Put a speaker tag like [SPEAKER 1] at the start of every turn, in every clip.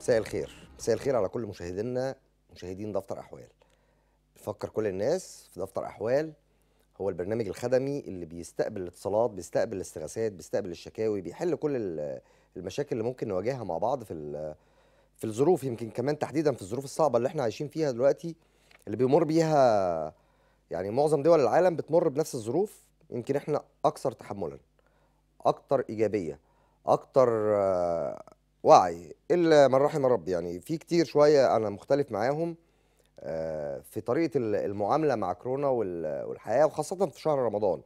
[SPEAKER 1] مساء الخير مساء الخير على كل مشاهدينا مشاهدين دفتر احوال فكر كل الناس في دفتر احوال هو البرنامج الخدمي اللي بيستقبل الاتصالات بيستقبل الاستغاثات بيستقبل الشكاوي بيحل كل المشاكل اللي ممكن نواجهها مع بعض في في الظروف يمكن كمان تحديدا في الظروف الصعبه اللي احنا عايشين فيها دلوقتي اللي بيمر بيها يعني معظم دول العالم بتمر بنفس الظروف يمكن احنا اكثر تحملا اكثر ايجابيه اكثر وعي الا من رحم الرب يعني في كتير شويه انا مختلف معاهم آه، في طريقه المعامله مع كورونا والحياه وخاصه في شهر رمضان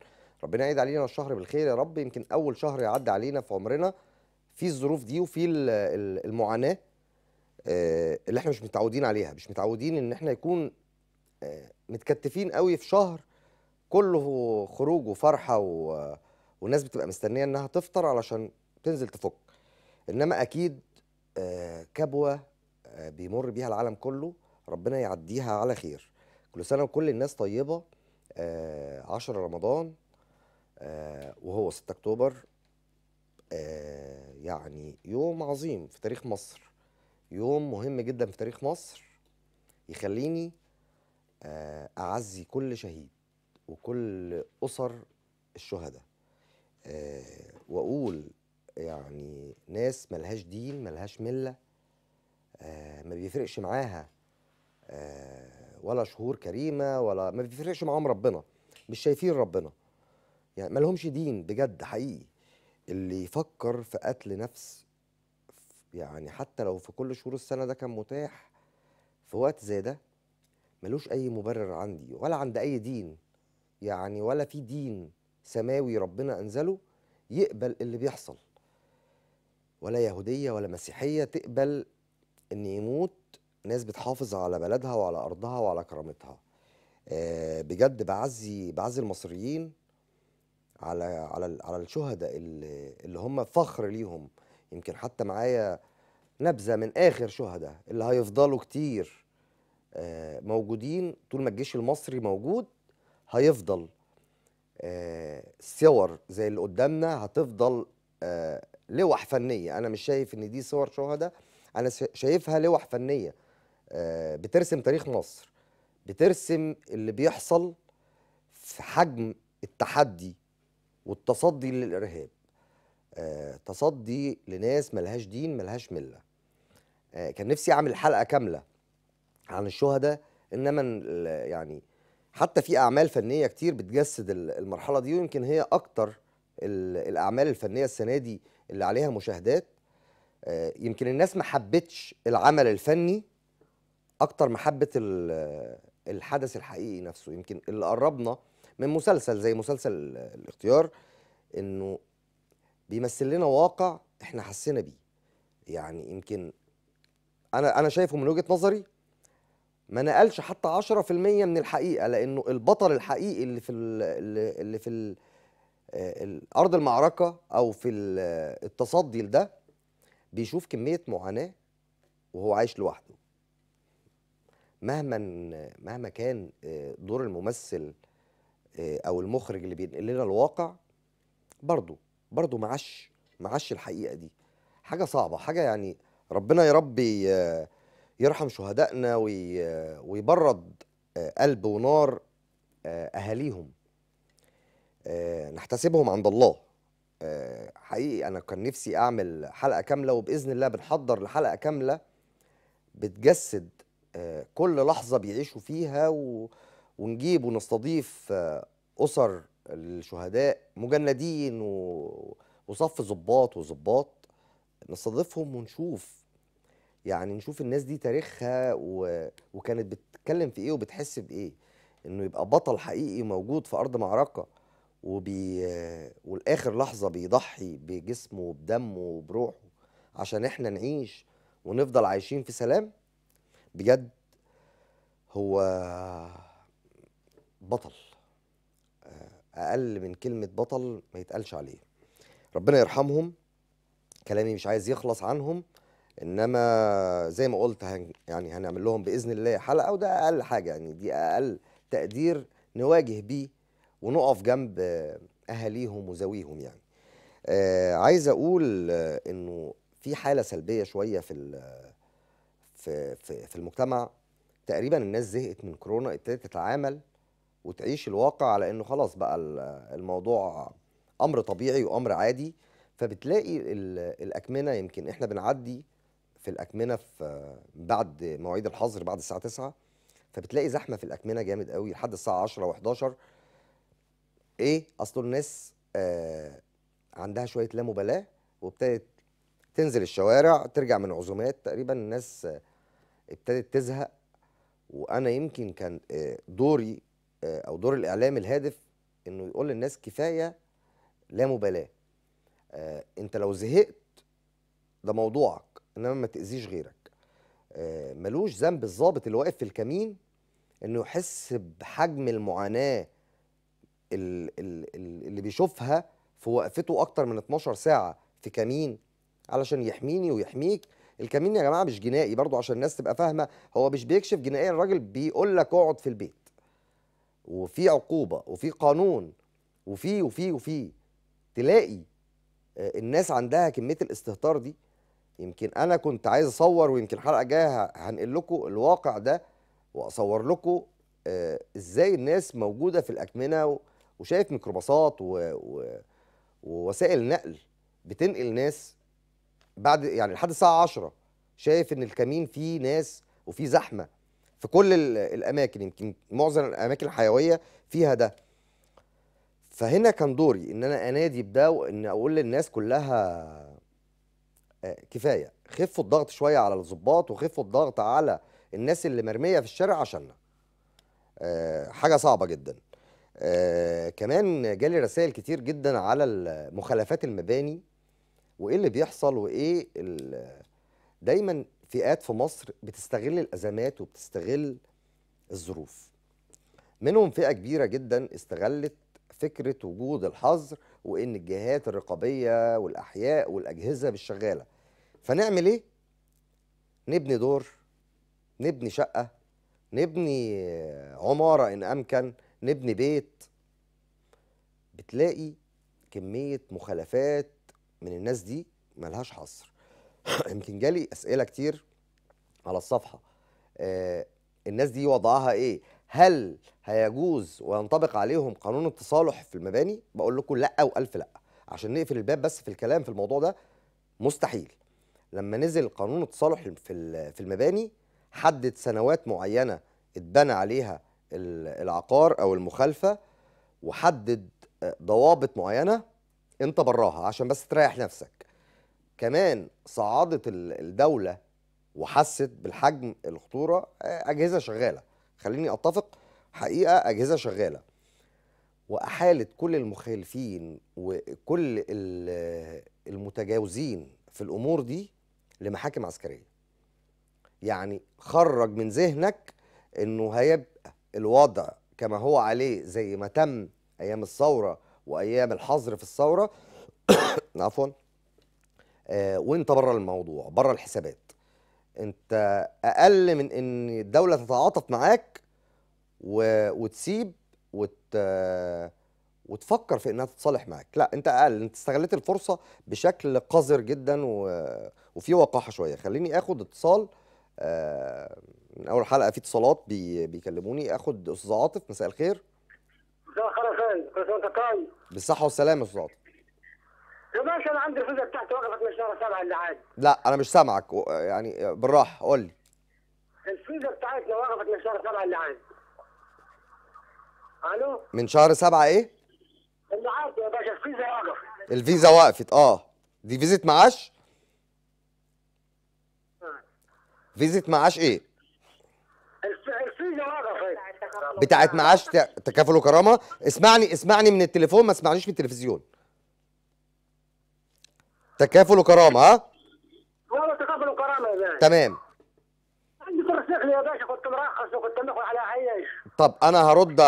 [SPEAKER 1] ربنا يعيد علينا الشهر بالخير يا رب يمكن اول شهر يعدي علينا في عمرنا في الظروف دي وفي المعاناه آه، اللي احنا مش متعودين عليها مش متعودين ان احنا يكون آه، متكتفين قوي في شهر كله خروج وفرحه و... والناس بتبقى مستنيه انها تفطر علشان تنزل تفك انما اكيد آه، كبوه آه، بيمر بيها العالم كله ربنا يعديها على خير كل سنه وكل الناس طيبه 10 آه، رمضان وهو 6 اكتوبر يعني يوم عظيم في تاريخ مصر يوم مهم جدا في تاريخ مصر يخليني اعزي كل شهيد وكل اسر الشهداء واقول يعني ناس ملهاش دين ملهاش مله آه، ما بيفرقش معاها آه، ولا شهور كريمه ولا ما بيفرقش معاهم ربنا مش شايفين ربنا يعني ما لهمش دين بجد حقيقي اللي يفكر في قتل نفس يعني حتى لو في كل شهور السنه ده كان متاح في وقت زي ده ملوش اي مبرر عندي ولا عند اي دين يعني ولا في دين سماوي ربنا انزله يقبل اللي بيحصل ولا يهوديه ولا مسيحيه تقبل ان يموت ناس بتحافظ على بلدها وعلى ارضها وعلى كرامتها آه، بجد بعزي بعزي المصريين على على على الشهداء اللي, اللي هم فخر ليهم يمكن حتى معايا نبذه من اخر شهداء اللي هيفضلوا كتير آه، موجودين طول ما الجيش المصري موجود هيفضل آه، صور زي اللي قدامنا هتفضل لوح فنيه انا مش شايف ان دي صور شهداء انا شايفها لوح فنيه آه، بترسم تاريخ مصر بترسم اللي بيحصل في حجم التحدي والتصدي للارهاب آه، تصدي لناس ملهاش دين ملهاش مله آه، كان نفسي اعمل حلقه كامله عن الشهداء انما يعني حتى في اعمال فنيه كتير بتجسد المرحله دي ويمكن هي اكتر الاعمال الفنيه السنه دي اللي عليها مشاهدات آه، يمكن الناس ما حبتش العمل الفني اكتر ما حبت آه، الحدث الحقيقي نفسه يمكن اللي قربنا من مسلسل زي مسلسل الاختيار انه بيمثل لنا واقع احنا حسينا بيه يعني يمكن انا انا شايفه من وجهه نظري ما نقلش حتى 10% من الحقيقه لانه البطل الحقيقي اللي في اللي في آه، ارض المعركه او في آه، التصدي لده بيشوف كميه معاناه وهو عايش لوحده مهما مهما كان آه، دور الممثل او المخرج اللي بينقل لنا الواقع برضه برضه معاش معاش الحقيقه دي حاجه صعبه حاجه يعني ربنا يا رب يرحم شهدائنا ويبرد قلب ونار اهاليهم آه، نحتسبهم عند الله آه، حقيقي انا كان نفسي اعمل حلقه كامله وباذن الله بنحضر لحلقه كامله بتجسد آه، كل لحظه بيعيشوا فيها ونجيب ونستضيف اسر الشهداء مجندين وصف ظباط وظباط نستضيفهم ونشوف يعني نشوف الناس دي تاريخها وكانت بتتكلم في ايه وبتحس بايه انه يبقى بطل حقيقي موجود في ارض معركه وبي والاخر لحظه بيضحي بجسمه وبدمه وبروحه عشان احنا نعيش ونفضل عايشين في سلام بجد هو بطل اقل من كلمه بطل ما يتقالش عليه ربنا يرحمهم كلامي مش عايز يخلص عنهم انما زي ما قلت هن يعني هنعمل لهم باذن الله حلقه وده اقل حاجه يعني دي اقل تقدير نواجه بيه ونقف جنب اهاليهم وذويهم يعني آه، عايز اقول آه، انه في حاله سلبيه شويه في في في, في المجتمع تقريبا الناس زهقت من كورونا ابتدت تتعامل وتعيش الواقع على انه خلاص بقى الموضوع امر طبيعي وامر عادي فبتلاقي الاكمنه يمكن احنا بنعدي في الاكمنه في بعد مواعيد الحظر بعد الساعه 9 فبتلاقي زحمه في الاكمنه جامد قوي لحد الساعه 10 و11 ايه اصل الناس آه عندها شويه لا مبالاه وابتدت تنزل الشوارع ترجع من عزومات تقريبا الناس آه ابتدت تزهق وانا يمكن كان آه دوري آه او دور الاعلام الهادف انه يقول للناس كفايه لا مبالاه آه انت لو زهقت ده موضوعك انما ما تاذيش غيرك آه ملوش ذنب الظابط اللي واقف في الكمين انه يحس بحجم المعاناه اللي بيشوفها في وقفته اكتر من 12 ساعه في كمين علشان يحميني ويحميك الكمين يا جماعه مش جنائي برضو عشان الناس تبقى فاهمه هو مش بيكشف جنائيا الراجل بيقول لك اقعد في البيت وفي عقوبه وفي قانون وفي وفي وفي تلاقي آه، الناس عندها كميه الاستهتار دي يمكن انا كنت عايز اصور ويمكن الحلقه الجايه هنقل لكم الواقع ده واصور لكم آه، ازاي الناس موجوده في الاكمنه و... وشايف ميكروباصات و... و... ووسائل نقل بتنقل ناس بعد يعني لحد الساعه 10 شايف ان الكمين فيه ناس وفيه زحمه في كل الاماكن يمكن معظم الاماكن الحيويه فيها ده فهنا كان دوري ان انا انادي بده وان اقول للناس كلها آه، كفايه خفوا الضغط شويه على الظباط وخفوا الضغط على الناس اللي مرميه في الشارع عشاننا آه، حاجه صعبه جدا آه كمان جالي رسائل كتير جدا على مخالفات المباني وايه اللي بيحصل وايه دايما فئات في مصر بتستغل الازمات وبتستغل الظروف منهم فئه كبيره جدا استغلت فكره وجود الحظر وان الجهات الرقابيه والاحياء والاجهزه مش شغاله فنعمل ايه نبني دور نبني شقه نبني عماره ان امكن نبني بيت بتلاقي كمية مخالفات من الناس دي ملهاش حصر يمكن جالي أسئلة كتير على الصفحة آه الناس دي وضعها إيه هل هيجوز وينطبق عليهم قانون التصالح في المباني بقول لكم لا والف لا عشان نقفل الباب بس في الكلام في الموضوع ده مستحيل لما نزل قانون التصالح في المباني حدد سنوات معينه اتبنى عليها العقار او المخالفه وحدد ضوابط معينه انت براها عشان بس تريح نفسك كمان صعدت الدوله وحست بالحجم الخطوره اجهزه شغاله خليني اتفق حقيقه اجهزه شغاله واحالت كل المخالفين وكل المتجاوزين في الامور دي لمحاكم عسكريه يعني خرج من ذهنك انه هيبقى الوضع كما هو عليه زي ما تم ايام الثوره وايام الحظر في الثوره عفوا آه وانت بره الموضوع بره الحسابات انت اقل من ان الدوله تتعاطف معاك و... وتسيب وت... وتفكر في انها تتصالح معاك لا انت اقل انت استغلت الفرصه بشكل قذر جدا و... وفي وقاحه شويه خليني اخد اتصال آه من اول حلقه في اتصالات بي... بيكلموني اخد استاذ عاطف مساء الخير
[SPEAKER 2] مساء الخير يا فندم وانت طيب؟
[SPEAKER 1] بالصحه والسلامه يا استاذ عاطف
[SPEAKER 2] يا باشا انا عندي الفيزا بتاعتي وقفت من شهر سبعه اللي عاد
[SPEAKER 1] لا انا مش سامعك يعني بالراحه قول لي
[SPEAKER 2] الفيزا بتاعتنا وقفت من شهر سبعه اللي عاد الو
[SPEAKER 1] من شهر سبعه ايه؟
[SPEAKER 2] اللي عاد يا باشا الفيزا وقفت
[SPEAKER 1] الفيزا وقفت اه دي فيزا معاش؟ آه. فيزة فيزا معاش ايه؟ بتاعت معاش تكافل وكرامه اسمعني اسمعني من التليفون ما اسمعنيش من التلفزيون تكافل وكرامه ها
[SPEAKER 2] والله تكافل وكرامه يا باشا تمام عندي فرص دخل يا باشا كنت مرخص وكنت ماخد على عيش
[SPEAKER 1] طب انا هرد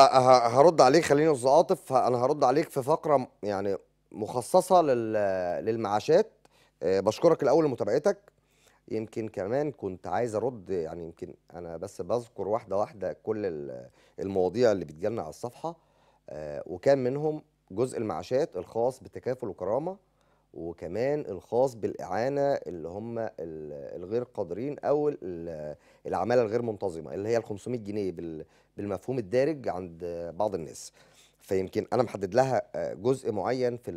[SPEAKER 1] هرد عليك خليني استاذ عاطف انا هرد عليك في فقره يعني مخصصه للمعاشات آه، بشكرك الاول لمتابعتك يمكن كمان كنت عايز ارد يعني يمكن انا بس بذكر واحده واحده كل المواضيع اللي بتجيلنا على الصفحه آه، وكان منهم جزء المعاشات الخاص بتكافل وكرامه وكمان الخاص بالاعانه اللي هم الغير قادرين او العماله الغير منتظمه اللي هي ال 500 جنيه بالمفهوم الدارج عند بعض الناس فيمكن انا محدد لها آه، جزء معين في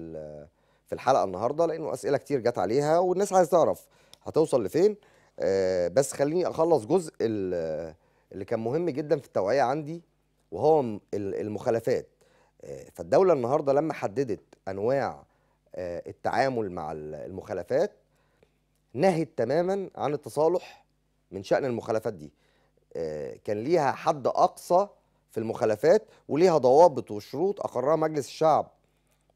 [SPEAKER 1] في الحلقه النهارده لانه اسئله كتير جت عليها والناس عايزه تعرف هتوصل لفين آه، بس خليني اخلص جزء اللي كان مهم جدا في التوعيه عندي وهو المخالفات آه، فالدوله النهارده لما حددت انواع آه، التعامل مع المخالفات نهت تماما عن التصالح من شان المخالفات دي كان ليها حد اقصى في المخالفات وليها ضوابط وشروط اقرها مجلس الشعب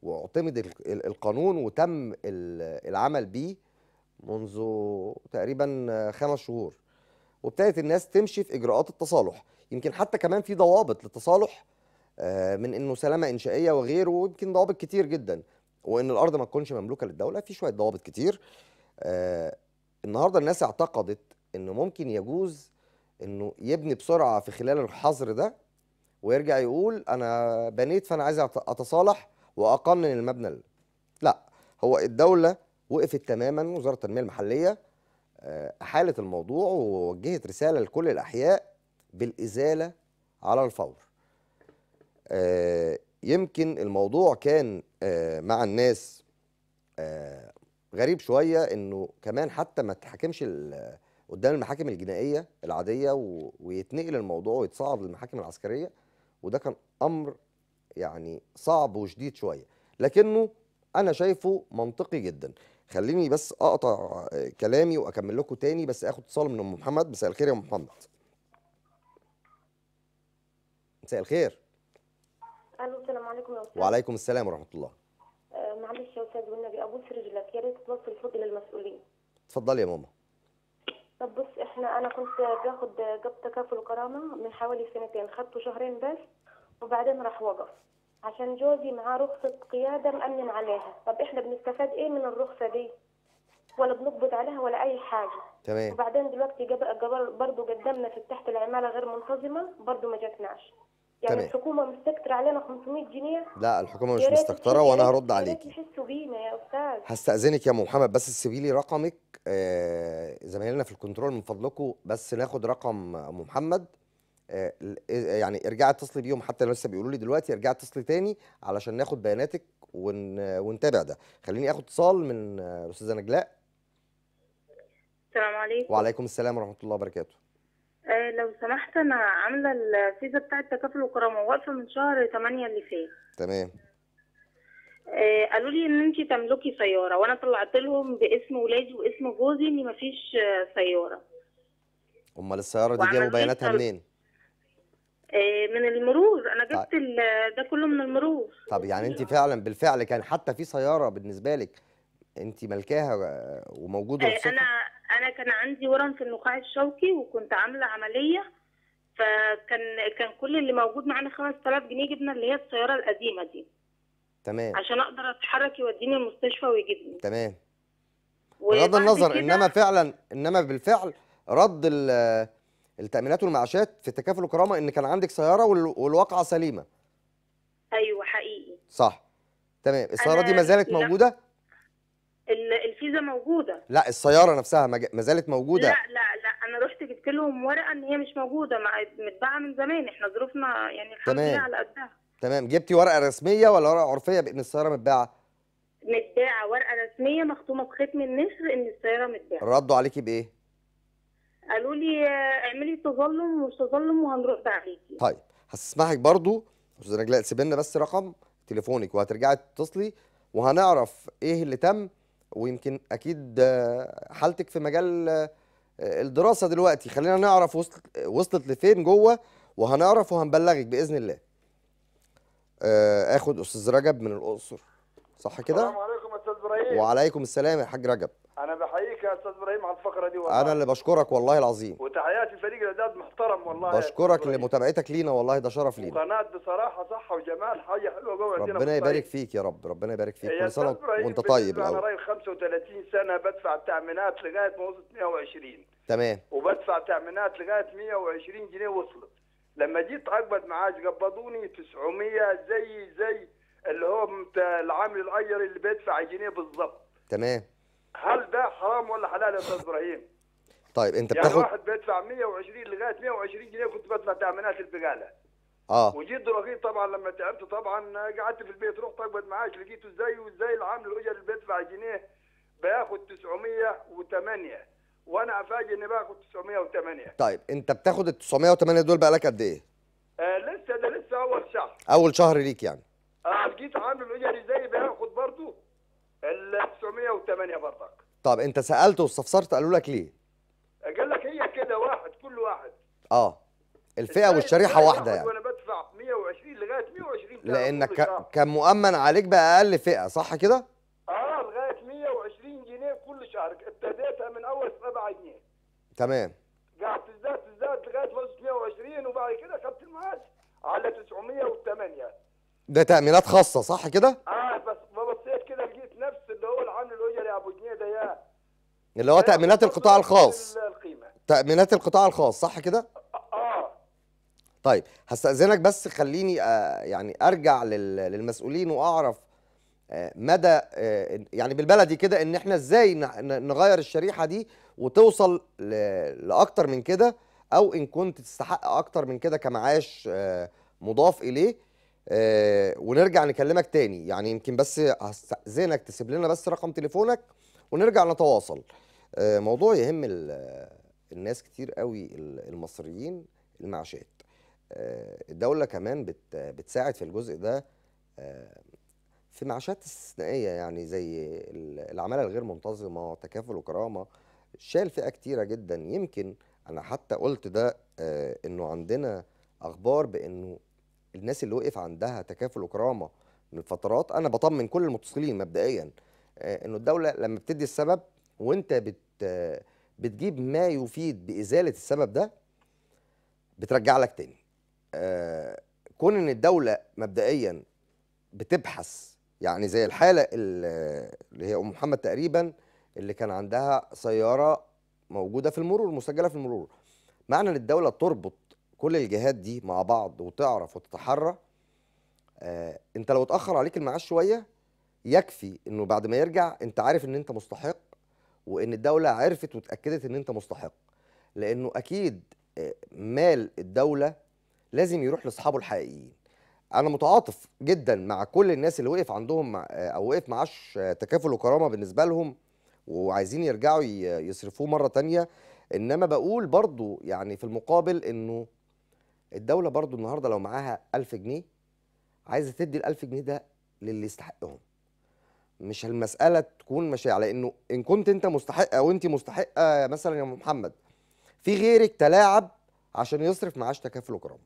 [SPEAKER 1] واعتمد القانون وتم العمل بيه منذ تقريبا خمس شهور وابتدت الناس تمشي في اجراءات التصالح يمكن حتى كمان في ضوابط للتصالح آه، من انه سلامه انشائيه وغيره ويمكن ضوابط كتير جدا وان الارض ما تكونش مملوكه للدوله في شويه ضوابط كتير آه، النهارده الناس اعتقدت انه ممكن يجوز انه يبني بسرعه في خلال الحظر ده ويرجع يقول انا بنيت فانا عايز اتصالح واقنن المبنى لا هو الدوله وقفت تماما وزاره التنميه المحليه آه، احالت الموضوع ووجهت رساله لكل الاحياء بالازاله على الفور آه، يمكن الموضوع كان آه، مع الناس غريب شويه انه كمان حتى ما تحكمش قدام المحاكم الجنائيه العاديه ويتنقل الموضوع ويتصعد للمحاكم العسكريه وده كان امر يعني صعب وشديد شويه لكنه انا شايفه منطقي جدا خليني بس اقطع آه، كلامي واكمل لكم تاني بس اخد اتصال من ام محمد مساء الخير يا ام محمد مساء الخير
[SPEAKER 3] الو السلام عليكم يا استاذ
[SPEAKER 1] وعليكم السلام ورحمه الله
[SPEAKER 3] آه معلش يا استاذ والنبي ابوس رجلك يا ريت توصل الفضل للمسؤولين
[SPEAKER 1] اتفضلي يا ماما
[SPEAKER 3] طب بص احنا انا كنت باخد جبت تكافل وكرامه من حوالي سنتين خدته شهرين بس وبعدين راح وقف عشان جوزي معاه رخصة قيادة مأمن عليها طب إحنا بنستفاد إيه من الرخصة دي ولا بنقبض عليها ولا أي حاجة تمام وبعدين دلوقتي برضه قدمنا في تحت العمالة غير منتظمة برضه ما جاتناش يعني تمام. الحكومه مستكتره علينا 500 جنيه
[SPEAKER 1] لا الحكومه مش مستكتره وانا هرد عليكي
[SPEAKER 3] يحسوا بينا يا استاذ
[SPEAKER 1] هستاذنك يا ام محمد بس سيبي لي رقمك آه زمايلنا في الكنترول من فضلكم بس ناخد رقم ام محمد آه، يعني ارجعي اتصلي بيهم حتى لو لسه بيقولوا لي دلوقتي ارجعي اتصلي تاني علشان ناخد بياناتك ون... ونتابع ده خليني اخد اتصال من الاستاذه نجلاء
[SPEAKER 3] السلام عليكم وعليكم
[SPEAKER 1] السلام ورحمه الله وبركاته
[SPEAKER 3] آه، لو سمحت انا عامله الفيزا بتاعه تكافل وكرامه واقفه من شهر 8 اللي فات تمام آه، قالوا لي ان انت تملكي سياره وانا طلعت لهم باسم ولادي واسم جوزي ان مفيش سياره
[SPEAKER 1] امال السياره دي جابوا بياناتها منين؟
[SPEAKER 3] آه، من المرور انا طيب. جبت ده كله من المرور
[SPEAKER 1] طب يعني انت فعلا بالفعل كان حتى في سياره بالنسبه لك انت ملكاها آه، وموجوده في آه، انا
[SPEAKER 3] انا كان عندي ورم في النخاع الشوكي وكنت عامله عمليه فكان كان كل اللي موجود معانا 5000 جنيه جبنا اللي هي السياره القديمه دي تمام عشان اقدر اتحرك يوديني المستشفى ويجيبني
[SPEAKER 1] تمام بغض النظر انما فعلا انما بالفعل رد التامينات والمعاشات في تكافل الكرامه ان كان عندك سياره والواقعه سليمه
[SPEAKER 3] ايوه حقيقي
[SPEAKER 1] صح تمام السياره دي ما زالت موجوده
[SPEAKER 3] الفيزا موجوده
[SPEAKER 1] لا السياره نفسها ما زالت موجوده لا
[SPEAKER 3] لا لا انا رحت جبت لهم ورقه ان هي مش موجوده متباعه من زمان احنا ظروفنا يعني الحمد لله على قدها
[SPEAKER 1] تمام جبتي ورقه رسميه ولا ورقه عرفيه بان السياره متباعه
[SPEAKER 3] متباعه ورقه رسميه مختومه بختم النشر ان السياره متباعه
[SPEAKER 1] ردوا عليكي بايه
[SPEAKER 3] قالوا لي آه، اعملي تظلم مش تظلم وهنرد
[SPEAKER 1] عليكي طيب هسمعك برضو استاذ نجلاء سيب لنا بس رقم تليفونك وهترجعي تتصلي وهنعرف ايه اللي تم ويمكن اكيد آه، حالتك في مجال آه، الدراسه دلوقتي خلينا نعرف وصل وصلت لفين جوه وهنعرف وهنبلغك باذن الله اخد استاذ رجب من الاقصر صح كده السلام
[SPEAKER 4] عليكم يا استاذ ابراهيم وعليكم
[SPEAKER 1] السلام يا حاج رجب
[SPEAKER 4] ابراهيم على الفقره دي والله انا اللي
[SPEAKER 1] بشكرك والله العظيم
[SPEAKER 4] وتحياتي لفريق الاعداد محترم والله بشكرك
[SPEAKER 1] لمتابعتك لينا والله ده شرف لينا
[SPEAKER 4] قناه بصراحه صحه وجمال حاجه حلوه جوه ربنا يبارك فيك يا
[SPEAKER 1] رب ربنا يبارك فيك كل سنه وانت طيب انا راي
[SPEAKER 4] 35 سنه بدفع التامينات لغايه ما وصلت 120 تمام وبدفع تامينات لغايه 120 جنيه وصلت لما جيت اقبض معاش قبضوني 900 زي زي اللي هو العامل الاجر اللي بيدفع جنيه بالظبط تمام هل ده حرام ولا حلال يا استاذ ابراهيم؟
[SPEAKER 1] طيب انت يعني بتاخد يعني واحد
[SPEAKER 4] بيدفع 120 لغايه 120 جنيه كنت بدفع تامينات البقاله اه وجيت رغيت طبعا لما تعبت طبعا قعدت في البيت رحت اقبض معاش لقيته ازاي وازاي العامل الاجر اللي بيدفع جنيه باخد 908 وانا افاجئ اني باخد 908
[SPEAKER 1] طيب انت بتاخد ال 908 دول بقالك قد ايه؟
[SPEAKER 4] آه لسه ده لسه اول شهر
[SPEAKER 1] اول شهر ليك يعني
[SPEAKER 4] اه لقيت عامل الاجر ازاي والثمانيه برضك
[SPEAKER 1] طب انت سالت واستفسرت قالوا لك ليه
[SPEAKER 4] قال لك هي كده واحد كل واحد
[SPEAKER 1] اه الفئه والشريحه واحده يعني وانا
[SPEAKER 4] بدفع 120 لغايه 120 لانك ك... كان مؤمن
[SPEAKER 1] عليك باقل فئه صح كده
[SPEAKER 4] اه لغايه 120 جنيه كل شهر ابتديتها من اول 7 جنيه
[SPEAKER 1] تمام قعدت تزداد تزداد لغايه وصلت 120
[SPEAKER 4] وبعد كده خدت المعاش على 908
[SPEAKER 1] ده تامينات خاصه صح كده اه اللي هو تامينات القطاع الخاص تامينات القطاع الخاص صح كده اه طيب هستاذنك بس خليني آه، يعني ارجع للمسؤولين واعرف آه، مدى آه، يعني بالبلدي كده ان احنا ازاي نغير الشريحه دي وتوصل لاكتر من كده او ان كنت تستحق اكتر من كده كمعاش مضاف اليه ونرجع نكلمك تاني يعني يمكن بس هستاذنك تسيب لنا بس رقم تليفونك ونرجع نتواصل آه، موضوع يهم الناس كتير قوي المصريين المعاشات آه، الدولة كمان بتساعد في الجزء ده آه، في معاشات استثنائية يعني زي العمالة الغير منتظمة تكافل وكرامة شال فئة كتيرة جدا يمكن أنا حتى قلت ده إنه عندنا أخبار بإنه الناس اللي وقف عندها تكافل وكرامة من فترات أنا بطمن كل المتصلين مبدئيا إنه الدولة لما بتدي السبب وأنت بت بتجيب ما يفيد بازاله السبب ده بترجع لك تاني آه، كون ان الدوله مبدئيا بتبحث يعني زي الحاله اللي هي ام محمد تقريبا اللي كان عندها سياره موجوده في المرور مسجله في المرور معنى ان الدوله تربط كل الجهات دي مع بعض وتعرف وتتحرى آه، انت لو اتاخر عليك المعاش شويه يكفي انه بعد ما يرجع انت عارف ان انت مستحق وان الدوله عرفت وتاكدت ان انت مستحق لانه اكيد آه، مال الدوله لازم يروح لاصحابه الحقيقيين انا متعاطف جدا مع كل الناس اللي وقف عندهم آه، او وقف معاش آه، تكافل وكرامه بالنسبه لهم وعايزين يرجعوا يصرفوه مره تانية انما بقول برضو يعني في المقابل انه الدوله برضو النهارده لو معاها 1000 جنيه عايزه تدي ال 1000 جنيه ده للي يستحقهم مش المساله تكون ماشيه على انه ان كنت انت مستحق او انت مستحقه مثلا يا محمد في غيرك تلاعب عشان يصرف معاش تكافل وكرامه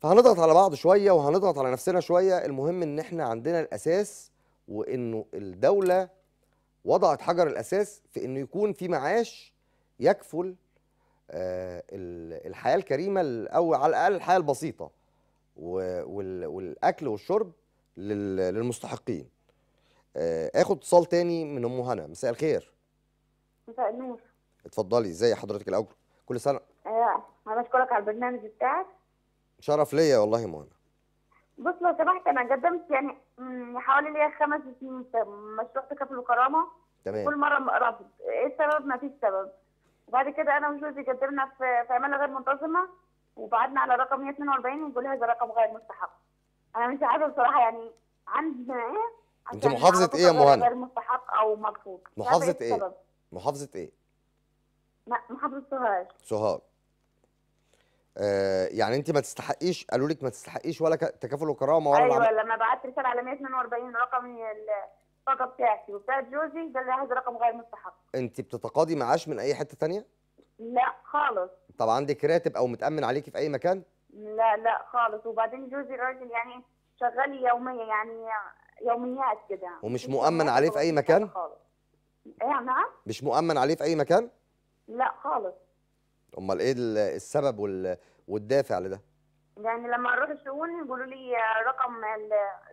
[SPEAKER 1] فهنضغط على بعض شويه وهنضغط على نفسنا شويه المهم ان احنا عندنا الاساس وانه الدوله وضعت حجر الاساس في انه يكون في معاش يكفل آه، الحياه الكريمه او على الاقل الحياه البسيطه والاكل والشرب للمستحقين آه، اخد اتصال تاني من ام هنا مساء الخير
[SPEAKER 2] مساء
[SPEAKER 3] النور
[SPEAKER 1] اتفضلي ازي حضرتك الاول كل سنه
[SPEAKER 3] ايوه انا بشكرك على البرنامج بتاعك
[SPEAKER 1] شرف ليا والله يا مهنا
[SPEAKER 3] بص لو سمحت انا قدمت يعني حوالي ليا خمس سنين مشروع تكافل وكرامه تمام كل مره رفض ايه السبب ما فيش سبب وبعد كده انا وجوزي قدمنا في في عماله غير منتظمه وبعدنا على رقم 142 وقالوا هذا رقم غير مستحق انا مش عارفه بصراحه يعني عندنا ايه
[SPEAKER 1] انت يعني محافظه ايه يا مهند غير
[SPEAKER 3] مستحق او مرفوض محافظه ايه, إيه؟ محافظه ايه محافظه سوهاج
[SPEAKER 1] سوهاج آه، يعني انت ما تستحقيش قالوا لك ما تستحقيش ولا تكافل وكرامه ولا ايوه
[SPEAKER 3] لما بعت رساله على 142 رقم الطاقه بتاعتي وبتاعت جوزي ده اللي هذا رقم غير مستحق
[SPEAKER 1] انت بتتقاضي معاش من اي حته ثانيه؟
[SPEAKER 3] لا خالص
[SPEAKER 1] طب عندك راتب او متامن عليكي في اي مكان؟
[SPEAKER 3] لا لا خالص وبعدين جوزي راجل يعني شغال يوميا يعني يوميات كده ومش مؤمن عليه في اي مكان خالص ايه نعم
[SPEAKER 1] مش مؤمن عليه في اي مكان
[SPEAKER 3] لا خالص
[SPEAKER 1] امال ايه السبب والدافع لده
[SPEAKER 3] يعني لما اروح الشؤون يقولوا لي رقم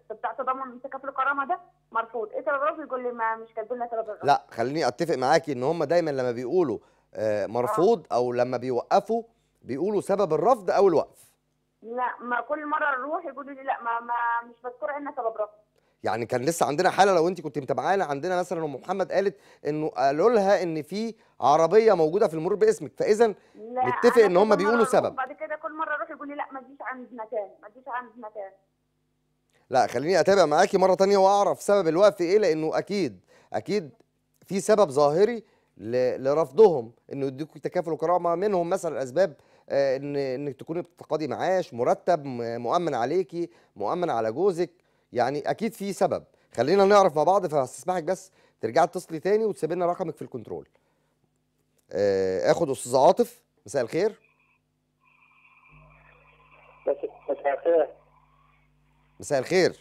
[SPEAKER 3] بتاع تضامن انتكاف الكرامه ده مرفوض ايه الراجل يقول لي ما مش كاتبين لنا الرجل لا
[SPEAKER 1] خليني اتفق معاكي ان هم دايما لما بيقولوا آه، مرفوض آه. او لما بيوقفوا بيقولوا سبب الرفض او الوقف
[SPEAKER 3] لا ما كل مره نروح يقولوا لي لا ما, ما مش مذكور عندنا سبب رفض
[SPEAKER 1] يعني كان لسه عندنا حاله لو انت كنت متابعانا عندنا مثلا ام محمد قالت انه قالوا لها ان في عربيه موجوده في المرور باسمك فاذا نتفق ان هم بيقولوا سبب
[SPEAKER 2] بعد كده كل مره اروح
[SPEAKER 3] يقول لي لا ما تجيش عند مكان ما تجيش عند مكان
[SPEAKER 1] لا خليني اتابع معاكي مره ثانيه واعرف سبب الوقف ايه لانه اكيد اكيد في سبب ظاهري لرفضهم انه يديكوا تكافل وكرامه منهم مثلا الاسباب آه، ان انك تكوني بتقاضي معاش مرتب مؤمن عليكي مؤمن على جوزك يعني اكيد في سبب خلينا نعرف مع بعض فهستسمحك بس ترجعي تصلي تاني وتسيب لنا رقمك في الكنترول آه اخد استاذ عاطف مساء الخير مساء الخير مساء الخير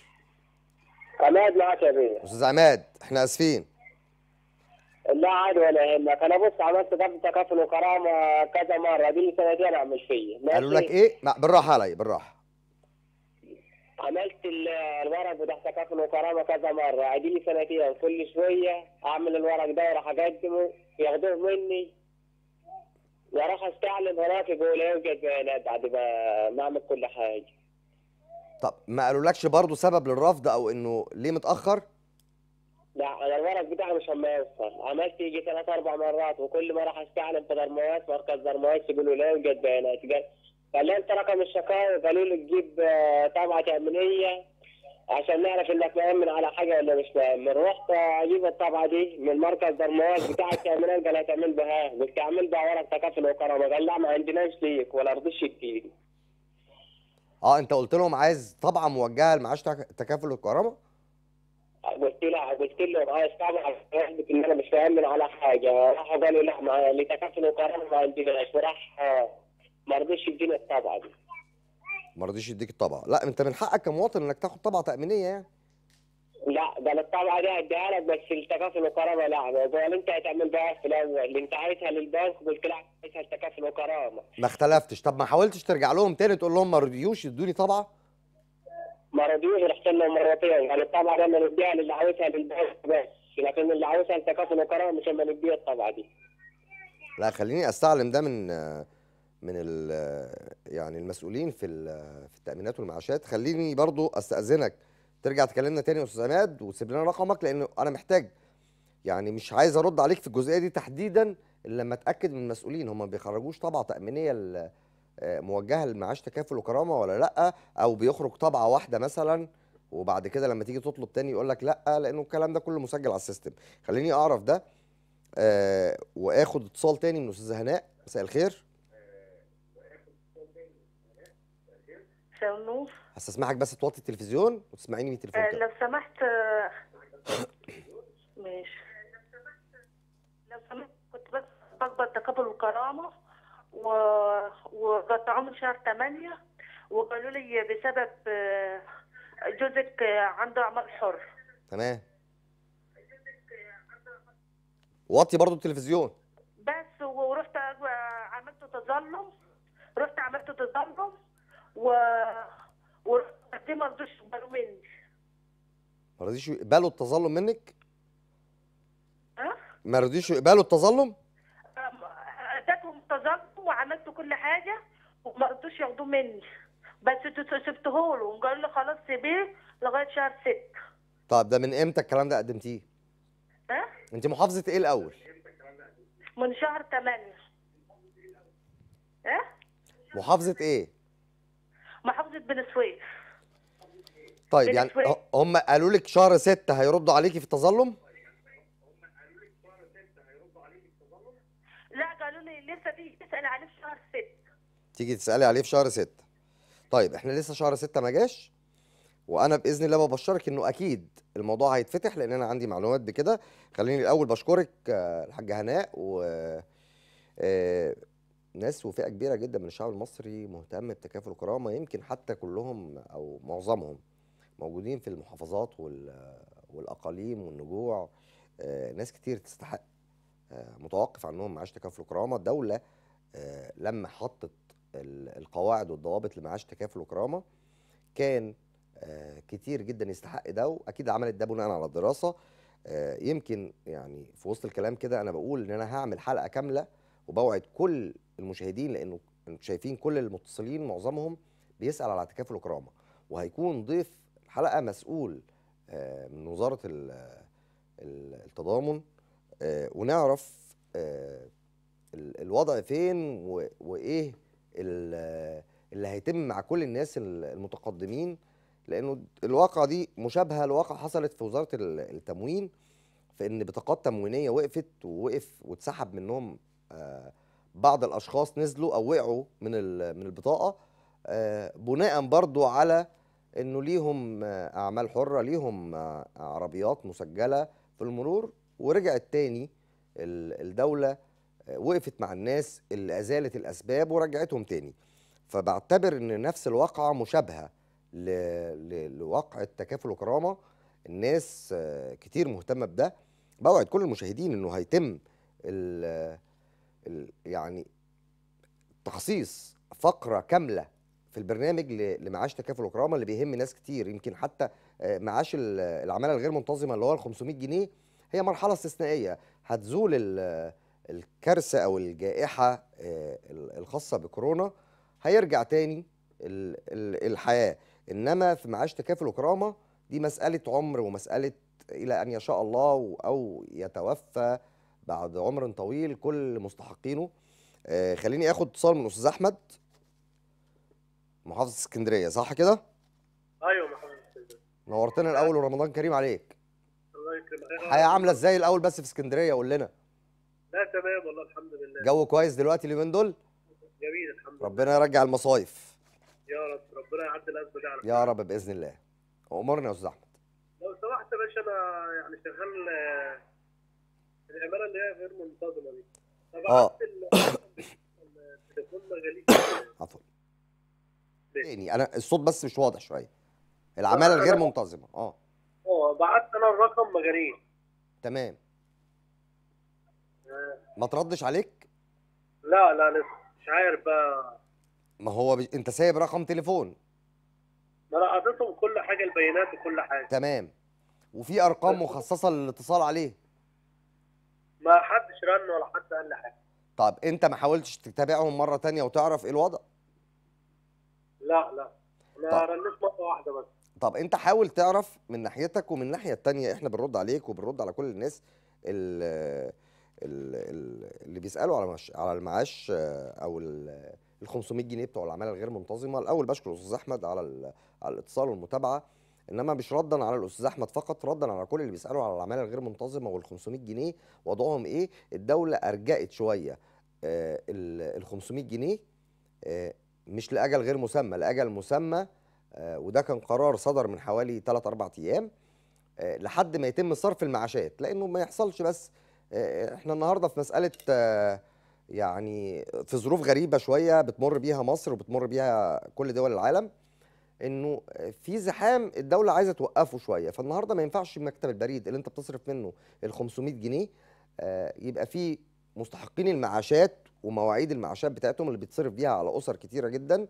[SPEAKER 2] عماد معاك يا بيه
[SPEAKER 1] استاذ عماد احنا اسفين
[SPEAKER 2] لا عادي ولا يهمك انا بص عملت ضبط تكافل وكرامه كذا مره دي سنتين عم مش فيا قالوا لك
[SPEAKER 1] ايه؟ بالراحه عليا بالراحه
[SPEAKER 2] عملت الورق بتاع تكافل وكرامه كذا مره عادي سنتين كل شويه اعمل الورق ده وراح اقدمه ياخدوه مني واروح استعلم هناك يقول يوجد إيه بيانات إيه. بعد ما اعمل كل حاجه
[SPEAKER 1] طب ما قالولكش برضه سبب للرفض او انه ليه متاخر؟
[SPEAKER 2] لا انا الورق بتاعي مش عم يوصل عملت يجي ثلاث اربع مرات وكل ما راح استعلم في درموات مركز درموات يقولوا إيه لا يوجد بيانات خلينا انت رقم الشكاوي وقالوا لي تجيب آه، طابعه تامينيه عشان نعرف انك مأمن على حاجه ولا مش مأمن رحت اجيب الطابعه دي من مركز درموات بتاع التامينات قال هتعمل بها قلت اعمل بها ورق تكافل وكرامه قال لا ما عندناش ليك ولا رضيش تجيب
[SPEAKER 1] اه انت قلت لهم عايز طبعا موجهه لمعاش تكافل وكرامه؟
[SPEAKER 2] قلت له قلت له عايز طبعا اثبت ان انا مش مأمن على حاجه راحوا قالوا لا ما لتكافل وكرامه ما عندناش وراح آه، ما رضيش يديني الطبعه دي
[SPEAKER 1] ما رضيش يديك الطبعه لا انت من حقك كمواطن انك تاخد طبعه تامينيه يعني
[SPEAKER 2] لا ده انا الطبعه دي هديها لك بس التكافل وكرامه لا موضوع اللي انت هتعمل بيها في الاول اللي انت عايزها للبنك قلت لا عايزها التكافل وكرامه
[SPEAKER 1] ما اختلفتش طب ما حاولتش ترجع لهم تاني تقول لهم ما رضيوش يدوني طبعه
[SPEAKER 2] ما رضيوش رحت لهم مرتين يعني الطبعه دي انا نديها للي عاوزها للبنك بس لكن اللي عاوزها التكافل وكرامه مش اما نديها الطبعه دي
[SPEAKER 1] لا خليني استعلم ده من من يعني المسؤولين في في التامينات والمعاشات خليني برضو استاذنك ترجع تكلمنا تاني يا استاذ عماد وسيب لنا رقمك لان انا محتاج يعني مش عايز ارد عليك في الجزئيه دي تحديدا الا لما اتاكد من المسؤولين هم ما بيخرجوش طبعه تامينيه آه، موجهه لمعاش تكافل وكرامه ولا لا او بيخرج طبعه واحده مثلا وبعد كده لما تيجي تطلب تاني يقول لك لا لانه الكلام ده كله مسجل على السيستم خليني اعرف ده آه، واخد اتصال تاني من استاذه هناء مساء الخير مساء بس اسمعك بس توطي التلفزيون وتسمعيني من التلفزيون آه لو
[SPEAKER 2] سمحت
[SPEAKER 3] ماشي لو سمحت كنت بس بقبل تقبل الكرامه و... من شهر 8 وقالوا لي بسبب آه، جوزك آه، عنده اعمال حر
[SPEAKER 1] تمام وطي برضه التلفزيون
[SPEAKER 3] بس ورحت عملت تظلم رحت عملت تظلم و و دي ما رضوش يقبلوا مني
[SPEAKER 1] ما رضيش يقبلوا التظلم منك؟ ها؟ ما رضيش يقبلوا التظلم؟
[SPEAKER 3] اديتهم تظلم وعملت كل حاجه وما رضوش ياخدوه مني بس سبته له قال لي خلاص سيبيه لغايه شهر 6
[SPEAKER 1] طب ده من امتى الكلام ده قدمتيه؟ ها؟ انت محافظه ايه الاول؟
[SPEAKER 3] من شهر 8 ها؟
[SPEAKER 1] محافظه ايه؟
[SPEAKER 3] محافظه بن سويف
[SPEAKER 1] طيب يعني هم قالوا لك شهر 6 هيردوا عليكي في التظلم؟
[SPEAKER 3] لا قالوا لي لسه تيجي تسالي عليه في شهر 6
[SPEAKER 1] تيجي تسالي عليه في شهر 6 طيب احنا لسه شهر 6 ما جاش وانا باذن الله ببشرك انه اكيد الموضوع هيتفتح لان انا عندي معلومات بكده خليني الاول بشكرك آه، الحاجه هناء و آه، ناس وفئه كبيره جدا من الشعب المصري مهتم بتكافل الكرامه يمكن حتى كلهم او معظمهم موجودين في المحافظات والاقاليم والنجوع آه، ناس كتير تستحق آه، متوقف عنهم معاش تكافل الكرامه الدوله آه، لما حطت القواعد والضوابط لمعاش تكافل الكرامه كان كتير جدا يستحق ده واكيد عملت ده بناء على الدراسه يمكن يعني في وسط الكلام كده انا بقول ان انا هعمل حلقه كامله وبوعد كل المشاهدين لانه شايفين كل المتصلين معظمهم بيسال على اعتكاف الكرامه وهيكون ضيف الحلقه مسؤول آه، من وزاره التضامن آه، ونعرف آه، الوضع فين وايه اللي هيتم مع كل الناس المتقدمين لانه الواقعه دي مشابهه لواقع حصلت في وزاره التموين في ان بطاقات تموينيه وقفت ووقف واتسحب منهم بعض الاشخاص نزلوا او وقعوا من من البطاقه آه، بناء برضو على انه ليهم اعمال حره ليهم عربيات مسجله في المرور ورجعت تاني الدوله آه، وقفت مع الناس اللي ازالت الاسباب ورجعتهم تاني فبعتبر ان نفس الواقعه مشابهه لواقعه تكافل وكرامه الناس آه، كتير مهتمه بده بوعد كل المشاهدين انه هيتم يعني تخصيص فقره كامله في البرنامج لمعاش تكافل وكرامه اللي بيهم ناس كتير يمكن حتى آه، معاش العماله الغير منتظمه اللي هو ال 500 جنيه هي مرحله استثنائيه هتزول الكارثه او الجائحه آه، الخاصه بكورونا هيرجع تاني الحياه انما في معاش تكافل وكرامه دي مساله عمر ومساله الى ان يشاء الله او يتوفى بعد عمر طويل كل مستحقينه آه خليني اخد اتصال من استاذ احمد محافظ اسكندريه صح كده ايوه محافظ اسكندريه نورتنا الاول ورمضان كريم عليك
[SPEAKER 4] الله يكرمك الحياه عامله ازاي
[SPEAKER 1] الاول بس في اسكندريه قول لنا
[SPEAKER 4] لا تمام والله الحمد لله جو كويس
[SPEAKER 1] دلوقتي اليومين دول جميل الحمد لله ربنا يرجع المصايف
[SPEAKER 4] يا رب ربنا يعدي الازمه دي على
[SPEAKER 1] يا رب باذن الله امرنا يا استاذ احمد
[SPEAKER 4] لو سمحت يا باشا انا يعني شغال آه، العماله اللي هي غير منتظمه دي بعت اه التليفون غالي عفوا
[SPEAKER 1] تاني انا الصوت بس مش واضح شويه العماله الغير منتظمه اه
[SPEAKER 2] اه بعت
[SPEAKER 4] انا الرقم ما تمام آه.
[SPEAKER 1] ما تردش عليك
[SPEAKER 4] لا لا لسه مش عارف بقى
[SPEAKER 1] ما هو بي... انت سايب رقم تليفون
[SPEAKER 4] ما انا حاططهم كل حاجه البيانات وكل حاجه
[SPEAKER 1] تمام وفي ارقام مخصصه للاتصال عليه
[SPEAKER 4] ما حدش رن ولا حد قال لي حاجه
[SPEAKER 1] طب انت ما حاولتش تتابعهم مره ثانيه وتعرف ايه الوضع
[SPEAKER 2] لا لا ما رنيت مره واحده بس
[SPEAKER 1] طب انت حاول تعرف من ناحيتك ومن الناحيه الثانيه احنا بنرد عليك وبنرد على كل الناس اللي, اللي بيسالوا على على المعاش او ال 500 جنيه بتوع العماله الغير منتظمه الاول بشكر الاستاذ احمد على على الاتصال والمتابعه انما مش ردا على الاستاذ احمد فقط ردا على كل اللي بيسالوا على العماله الغير منتظمه وال 500 جنيه وضعهم ايه الدوله ارجأت شويه آه، ال 500 جنيه آه، مش لاجل غير مسمى لاجل مسمى آه، وده كان قرار صدر من حوالي 3 4 ايام لحد ما يتم صرف المعاشات لانه ما يحصلش بس احنا النهارده في مساله يعني في ظروف غريبه شويه بتمر بيها مصر وبتمر بيها كل دول العالم انه في زحام الدوله عايزه توقفه شويه فالنهارده ما ينفعش مكتب البريد اللي انت بتصرف منه ال 500 جنيه آه، يبقى في مستحقين المعاشات ومواعيد المعاشات بتاعتهم اللي بيتصرف بيها على اسر كتيره جدا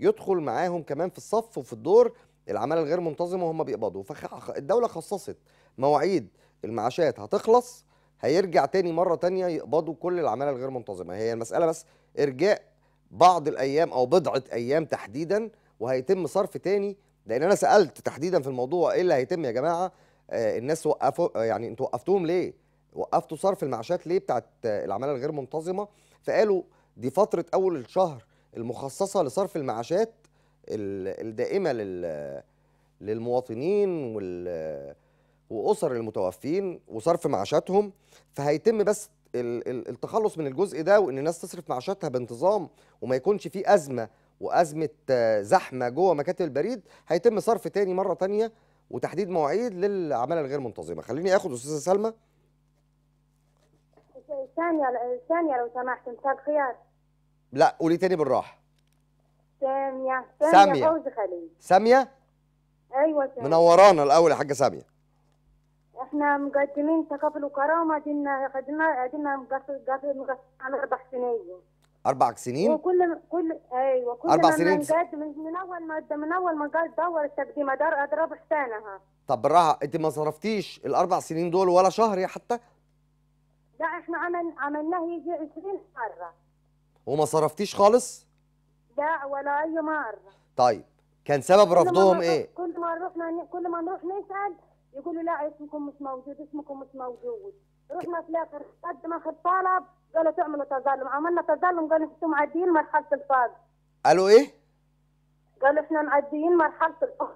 [SPEAKER 1] يدخل معاهم كمان في الصف وفي الدور العماله الغير منتظمه وهم بيقبضوا فالدوله خصصت مواعيد المعاشات هتخلص هيرجع تاني مره تانية يقبضوا كل العماله الغير منتظمه هي المساله بس ارجاء بعض الايام او بضعه ايام تحديدا وهيتم صرف تاني لان انا سالت تحديدا في الموضوع ايه اللي هيتم يا جماعه آه، الناس وقفوا آه، يعني انتوا وقفتوهم ليه؟ وقفتوا صرف المعاشات ليه بتاعت العماله الغير منتظمه؟ فقالوا دي فتره اول الشهر المخصصه لصرف المعاشات الدائمه للمواطنين واسر المتوفين وصرف معاشاتهم فهيتم بس التخلص من الجزء ده وان الناس تصرف معاشاتها بانتظام وما يكونش في ازمه وازمه آه، زحمه جوه مكاتب البريد هيتم صرف تاني مره تانيه وتحديد مواعيد للعماله الغير منتظمه خليني اخد استاذه سلمى
[SPEAKER 3] ثانيه ثانيه لو سمحت مثال خيار
[SPEAKER 1] لا قولي تاني بالراحه
[SPEAKER 3] ساميه ساميه فوز خليل ساميه ايوه ساميه
[SPEAKER 1] منورانا الاول يا حاجه ساميه
[SPEAKER 3] احنا مقدمين تكافل وكرامه دينا خدنا قدمنا مقفل مقفل على اربع سنين
[SPEAKER 1] اربع سنين
[SPEAKER 3] وكل كل ايوه كل اربع سنين جد من اول ما من اول ما جت دور التقديمه دار اضرب حسانها
[SPEAKER 1] طب بالراحه انت ما صرفتيش الاربع سنين دول ولا شهر حتى
[SPEAKER 3] لا احنا عمل عملناه يجي 20 مره
[SPEAKER 1] وما صرفتيش خالص
[SPEAKER 3] لا ولا اي مره
[SPEAKER 1] طيب كان سبب رفضهم ايه
[SPEAKER 3] كل ما نروح كل ما نروح نسال يقولوا لا اسمكم مش موجود اسمكم مش موجود رحنا في الاخر ما اخذ طلب قالوا تعملوا تظلم عملنا تظلم قالوا انتم معديين مرحله الفقر قالوا ايه قالوا احنا معديين مرحله الفقر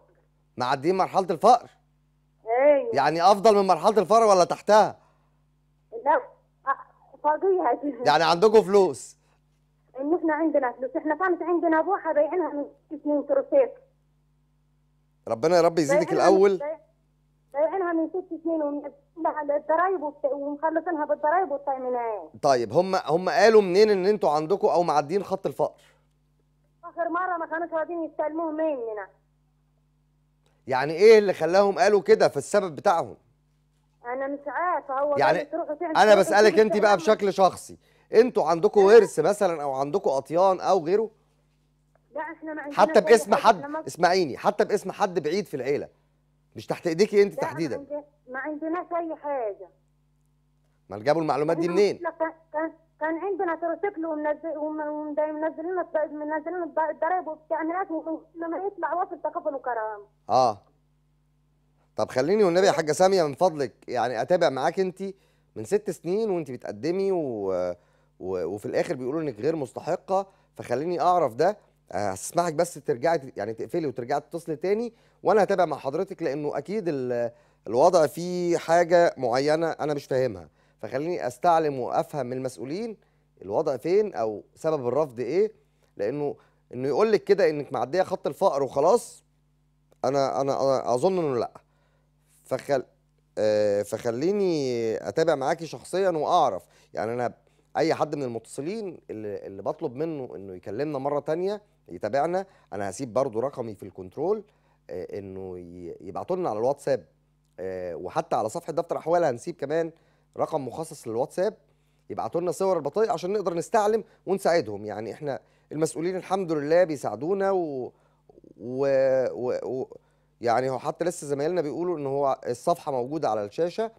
[SPEAKER 1] معديين مرحله الفقر ايوه يعني افضل من مرحله الفقر ولا تحتها
[SPEAKER 3] لا فاضيها يعني
[SPEAKER 1] عندكم فلوس
[SPEAKER 3] ان احنا عندنا فلوس احنا كانت عندنا بوحه بايعينها من سنين كروسيت
[SPEAKER 1] ربنا يا رب يزيدك الاول
[SPEAKER 3] بايعينها من ست سنين ونص لا الضرايب ومخلصينها بالضرايب والتامينات
[SPEAKER 1] طيب هم هم قالوا منين ان انتوا عندكم او معديين خط الفقر؟
[SPEAKER 3] اخر مره ما كانوش راضيين يستلموه مننا
[SPEAKER 1] يعني ايه اللي خلاهم قالوا كده في السبب بتاعهم؟
[SPEAKER 3] انا مش عارفه هو يعني انا بسالك انت بقى بشكل
[SPEAKER 1] شخصي انتوا عندكم ورث مثلا او عندكم اطيان او غيره؟
[SPEAKER 4] لا احنا ما عندناش حتى باسم حد
[SPEAKER 1] اسمعيني حتى باسم حد بعيد في العيله مش تحت ايديكي انت تحديدا
[SPEAKER 3] ما عندناش اي حاجه
[SPEAKER 1] ما جابوا المعلومات دي منين؟
[SPEAKER 3] كان كان عندنا تروسيكل ومنزلين منزلين الضرايب والتأمينات لما يطلع وصل تقبل وكرامه.
[SPEAKER 1] اه طب خليني والنبي يا حاجه ساميه من فضلك يعني اتابع معاك انت من ست سنين وانت بتقدمي و... و... وفي الاخر بيقولوا انك غير مستحقه فخليني اعرف ده هسمعك بس ترجعي يعني تقفلي وترجعي تتصلي تاني وانا هتابع مع حضرتك لانه اكيد ال... الوضع فيه حاجه معينه انا مش فاهمها فخليني استعلم وافهم من المسؤولين الوضع فين او سبب الرفض ايه لانه انه يقول لك كده انك معديه خط الفقر وخلاص انا انا, اظن انه لا فخل آه فخليني اتابع معاكي شخصيا واعرف يعني انا اي حد من المتصلين اللي, اللي بطلب منه انه يكلمنا مره تانية يتابعنا انا هسيب برضو رقمي في الكنترول آه انه يبعتولنا لنا على الواتساب آه، وحتى على صفحه دفتر احوال هنسيب كمان رقم مخصص للواتساب يبعتوا لنا صور البطايق عشان نقدر نستعلم ونساعدهم يعني احنا المسؤولين الحمد لله بيساعدونا و, و... و... و... يعني هو حتى لسه زمايلنا بيقولوا ان هو الصفحه موجوده على الشاشه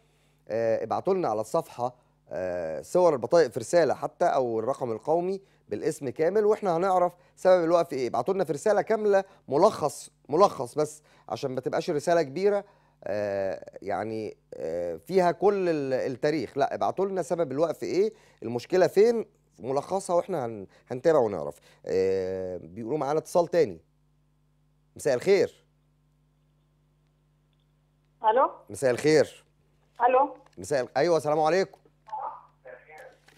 [SPEAKER 1] آه، ابعتوا لنا على الصفحه آه، صور البطايق في رساله حتى او الرقم القومي بالاسم كامل واحنا هنعرف سبب الوقف ايه ابعتوا لنا في رساله كامله ملخص ملخص بس عشان ما تبقاش رساله كبيره آه، يعني آه، فيها كل التاريخ لا ابعتوا لنا سبب الوقف ايه المشكله فين ملخصها واحنا هنتابع ونعرف آه، بيقولوا معانا اتصال تاني مساء الخير الو مساء الخير الو مساء ايوه السلام عليكم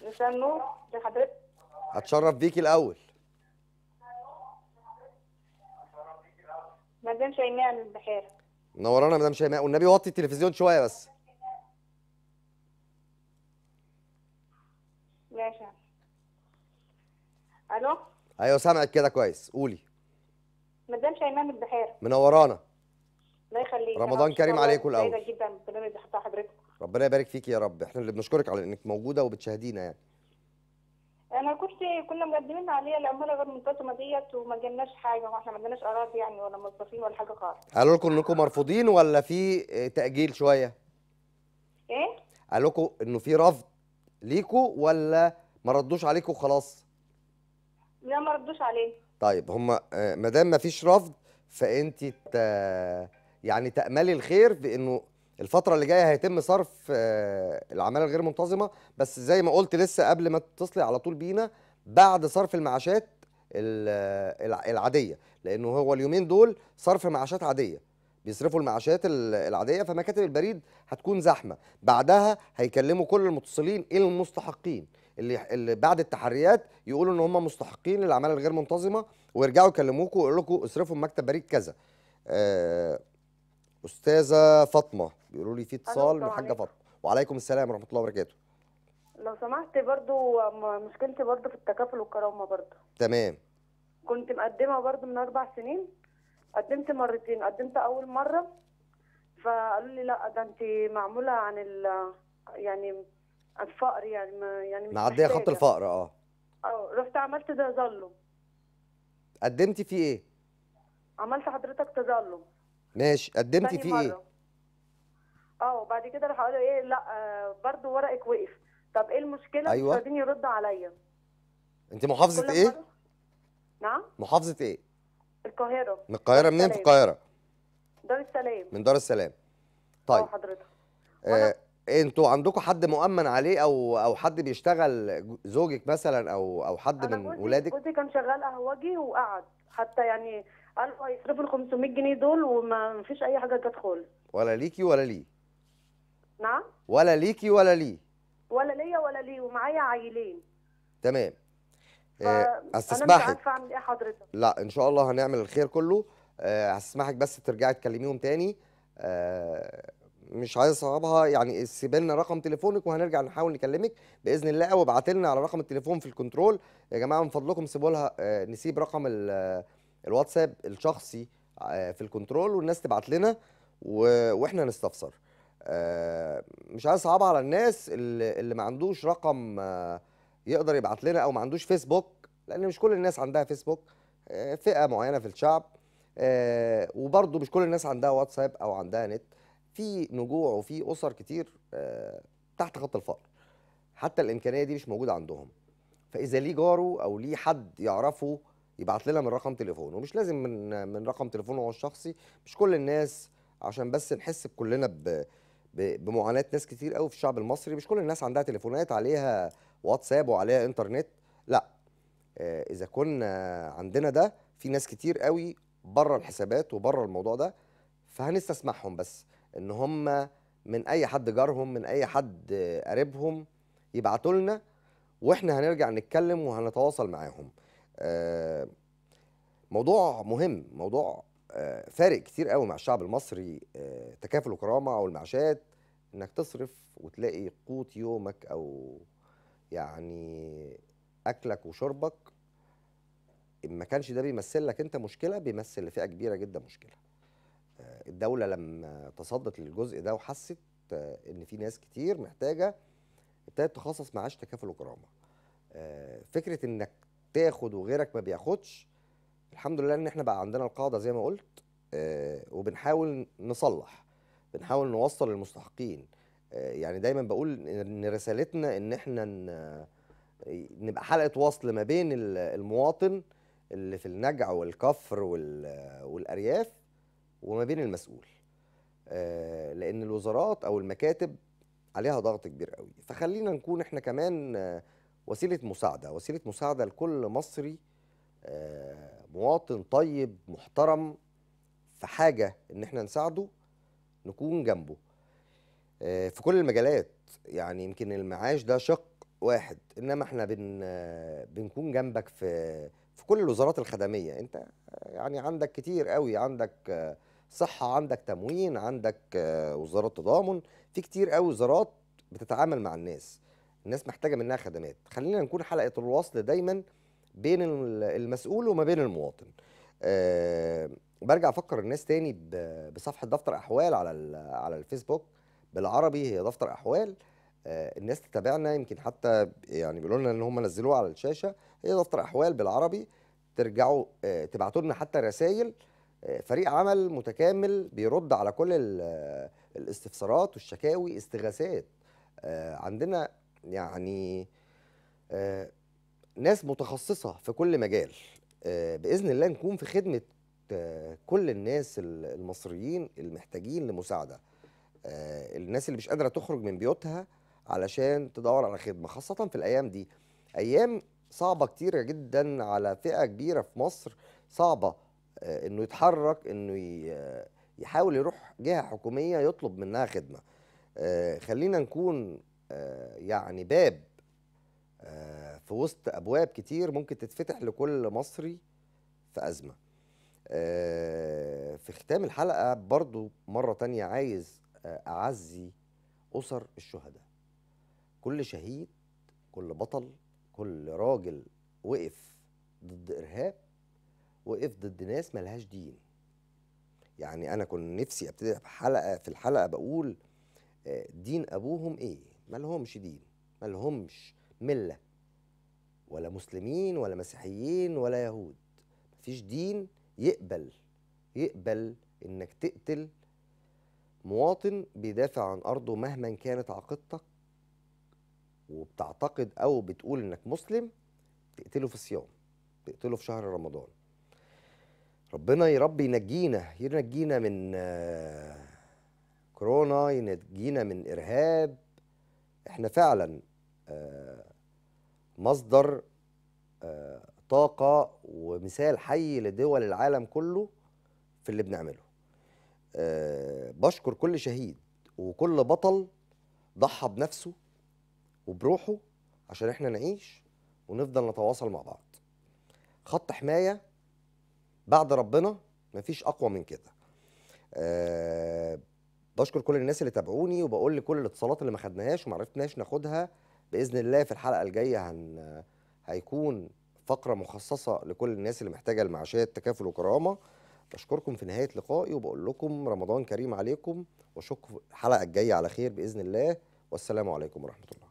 [SPEAKER 3] مساء النور لحضرتك
[SPEAKER 1] هتشرف بيكي الاول
[SPEAKER 3] مدام شيماء من البحيره
[SPEAKER 1] منورانا مدام شيماء والنبي وطي التلفزيون شويه بس
[SPEAKER 3] ماشي الو
[SPEAKER 1] ايوه سامعك كده كويس قولي
[SPEAKER 3] مدام شيماء من البحيره منورانا الله يخليك رمضان كريم عليكم الاول جدا البرنامج اللي حضرتك
[SPEAKER 1] ربنا يبارك فيك يا رب احنا اللي بنشكرك على انك موجوده وبتشاهدينا يعني
[SPEAKER 3] انا كنت كنا مقدمين عليها العماله غير منتظمه ديت وما جالناش حاجه واحنا ما جالناش اراضي يعني ولا موظفين ولا حاجه خالص
[SPEAKER 1] قالوا لكم انكم مرفوضين ولا في تاجيل شويه؟ ايه؟ قالوا لكم انه في رفض ليكم ولا ما ردوش عليكم خلاص؟
[SPEAKER 3] لا ما ردوش عليه
[SPEAKER 1] طيب هم آه، ما دام ما فيش رفض فانت يعني تاملي الخير بانه الفترة اللي جاية هيتم صرف آه، العمالة الغير منتظمة بس زي ما قلت لسه قبل ما تتصلي على طول بينا بعد صرف المعاشات العادية لأنه هو اليومين دول صرف معاشات عادية بيصرفوا المعاشات العادية فمكاتب البريد هتكون زحمة بعدها هيكلموا كل المتصلين المستحقين اللي, اللي بعد التحريات يقولوا ان هم مستحقين للعماله الغير منتظمه ويرجعوا يكلموكوا ويقول لكم اصرفوا مكتب بريد كذا آه، استاذه فاطمه بيقولوا لي في اتصال من الحاجه فاطمه وعليكم السلام ورحمه الله وبركاته
[SPEAKER 3] لو سمحت برضو مشكلتي برضو في التكافل والكرامه برضو تمام كنت مقدمه برضو من اربع سنين قدمت مرتين قدمت اول مره فقالوا لي لا ده انت معموله عن ال يعني الفقر يعني ما يعني معديه خط
[SPEAKER 1] الفقر اه
[SPEAKER 3] اه رحت عملت تظلم
[SPEAKER 1] قدمتي في ايه؟
[SPEAKER 3] عملت حضرتك تظلم
[SPEAKER 1] ماشي قدمتي فيه ايه؟
[SPEAKER 3] اه وبعد كده راح اقول له ايه لا آه برضه ورقك وقف طب ايه المشكله أيوة. مش يرد عليا
[SPEAKER 1] انت محافظه ايه؟ نعم محافظه ايه؟ القاهره من القاهره منين في القاهره؟
[SPEAKER 3] دار السلام
[SPEAKER 1] من دار السلام طيب اه حضرتك آه انتوا عندكم حد مؤمن عليه او او حد بيشتغل زوجك مثلا او او حد من ولادك؟ جوزي
[SPEAKER 3] كان شغال قهوجي وقعد حتى يعني قالوا هيصرفوا ال 500 جنيه دول وما فيش اي حاجه جت خالص
[SPEAKER 1] ولا ليكي ولا ليه نعم ولا ليكي ولا ليه
[SPEAKER 3] ولا ليا ولا ليه ومعايا عيلين
[SPEAKER 1] تمام هستسمحك
[SPEAKER 3] آه، انا مش ايه حضرتك
[SPEAKER 1] لا ان شاء الله هنعمل الخير كله آه، هستسمحك بس ترجعي تكلميهم تاني آه، مش عايز اصعبها يعني سيبي لنا رقم تليفونك وهنرجع نحاول نكلمك باذن الله وابعتي لنا على رقم التليفون في الكنترول يا جماعه من فضلكم سيبوا لها نسيب رقم الواتساب الشخصي آه، في الكنترول والناس تبعت لنا واحنا نستفسر آه، مش عايز صعب على الناس اللي, اللي ما عندوش رقم آه، يقدر يبعت لنا او ما عندوش فيسبوك لان مش كل الناس عندها فيسبوك فئه معينه في الشعب وبرضه مش كل الناس عندها واتساب او عندها نت في نجوع وفي اسر كتير تحت خط الفقر حتى الامكانيه دي مش موجوده عندهم فاذا ليه جاره او ليه حد يعرفه يبعت لنا من رقم تليفونه مش لازم من من رقم تليفونه هو الشخصي مش كل الناس عشان بس نحس كلنا ب بمعاناه ناس كتير قوي في الشعب المصري مش كل الناس عندها تليفونات عليها واتساب وعليها انترنت لا آه، اذا كنا عندنا ده في ناس كتير قوي بره الحسابات وبره الموضوع ده فهنستسمحهم بس ان هم من اي حد جارهم من اي حد قريبهم يبعتوا لنا واحنا هنرجع نتكلم وهنتواصل معاهم آه، موضوع مهم موضوع آه، فارق كتير قوي مع الشعب المصري آه، تكافل وكرامه او المعاشات انك تصرف وتلاقي قوت يومك او يعني اكلك وشربك ما كانش ده بيمثل لك انت مشكله بيمثل لفئه كبيره جدا مشكله الدوله لما تصدت للجزء ده وحست ان في ناس كتير محتاجه ابتدت تخصص معاش تكافل وكرامه فكره انك بتاخد وغيرك ما بياخدش الحمد لله ان احنا بقى عندنا القاعده زي ما قلت آه، وبنحاول نصلح بنحاول نوصل للمستحقين آه، يعني دايما بقول ان رسالتنا ان احنا نبقى حلقه وصل ما بين المواطن اللي في النجع والكفر والارياف وما بين المسؤول آه، لان الوزارات او المكاتب عليها ضغط كبير قوي فخلينا نكون احنا كمان وسيله مساعده وسيله مساعده لكل مصري آه، مواطن طيب محترم في حاجه ان احنا نساعده نكون جنبه آه، في كل المجالات يعني يمكن المعاش ده شق واحد انما احنا بن بنكون جنبك في في كل الوزارات الخدميه انت يعني عندك كتير قوي عندك آه، صحه عندك تموين عندك وزاره تضامن في كتير قوي وزارات بتتعامل مع الناس الناس محتاجه منها خدمات خلينا نكون حلقه الوصل دايما بين المسؤول وما بين المواطن أه برجع افكر الناس تاني بصفحه دفتر احوال على على الفيسبوك بالعربي هي دفتر احوال أه الناس تتابعنا يمكن حتى يعني بيقولوا لنا ان هم نزلوها على الشاشه هي دفتر احوال بالعربي ترجعوا أه تبعتوا لنا حتى رسائل آه، فريق عمل متكامل بيرد على كل الاستفسارات والشكاوي استغاثات آه، عندنا يعني آه، ناس متخصصه في كل مجال آه، باذن الله نكون في خدمه آه، كل الناس المصريين المحتاجين لمساعده الناس اللي مش قادره تخرج من بيوتها علشان تدور على خدمه خاصه في الايام دي ايام صعبه كتيره جدا على فئه كبيره في مصر صعبه انه يتحرك انه يحاول يروح جهه حكوميه يطلب منها خدمه خلينا نكون آه، يعني باب آه، في وسط ابواب كتير ممكن تتفتح لكل مصري في ازمه آه، في ختام الحلقه برضو مره تانية عايز اعزي اسر الشهداء كل شهيد كل بطل كل راجل وقف ضد ارهاب وقف ضد ناس ملهاش دين يعني انا كنت نفسي ابتدي حلقه في الحلقه بقول دين ابوهم ايه مالهمش دين مالهمش مله ولا مسلمين ولا مسيحيين ولا يهود مفيش دين يقبل يقبل انك تقتل مواطن بيدافع عن ارضه مهما كانت عقيدتك وبتعتقد او بتقول انك مسلم تقتله في الصيام تقتله في شهر رمضان ربنا يا رب ينجينا ينجينا من آه، كورونا ينجينا من ارهاب احنا فعلا آه، مصدر آه، طاقة ومثال حي لدول العالم كله في اللي بنعمله آه، بشكر كل شهيد وكل بطل ضحى بنفسه وبروحه عشان احنا نعيش ونفضل نتواصل مع بعض خط حماية بعد ربنا مفيش أقوى من كده بشكر كل الناس اللي تابعوني وبقول لكل الاتصالات اللي ما خدناهاش وما عرفناش ناخدها باذن الله في الحلقه الجايه هن هيكون فقره مخصصه لكل الناس اللي محتاجه المعاشات تكافل وكرامه بشكركم في نهايه لقائي وبقول لكم رمضان كريم عليكم واشوفكم الحلقه الجايه على خير باذن الله والسلام عليكم ورحمه الله